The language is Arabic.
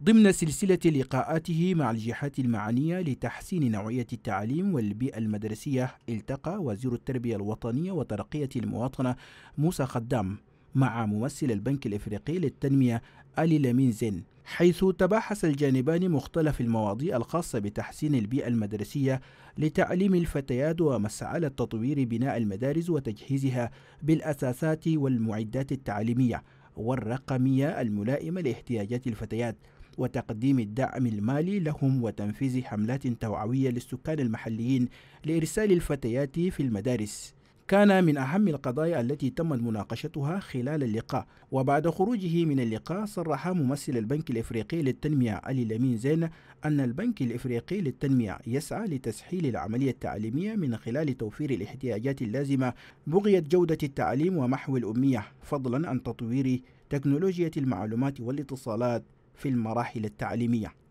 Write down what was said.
ضمن سلسلة لقاءاته مع الجهات المعنية لتحسين نوعية التعليم والبيئة المدرسية التقى وزير التربية الوطنية وترقية المواطنة موسى خدام مع ممثل البنك الإفريقي للتنمية آلي لامين زين حيث تباحث الجانبان مختلف المواضيع الخاصة بتحسين البيئة المدرسية لتعليم الفتيات ومسعى تطوير بناء المدارس وتجهيزها بالأساسات والمعدات التعليمية والرقمية الملائمة لاحتياجات الفتيات وتقديم الدعم المالي لهم وتنفيذ حملات توعوية للسكان المحليين لإرسال الفتيات في المدارس كان من أهم القضايا التي تمت مناقشتها خلال اللقاء وبعد خروجه من اللقاء صرح ممثل البنك الإفريقي للتنمية علي لمين زين أن البنك الإفريقي للتنمية يسعى لتسهيل العملية التعليمية من خلال توفير الاحتياجات اللازمة بغية جودة التعليم ومحو الأمية فضلا عن تطوير تكنولوجيا المعلومات والاتصالات في المراحل التعليميه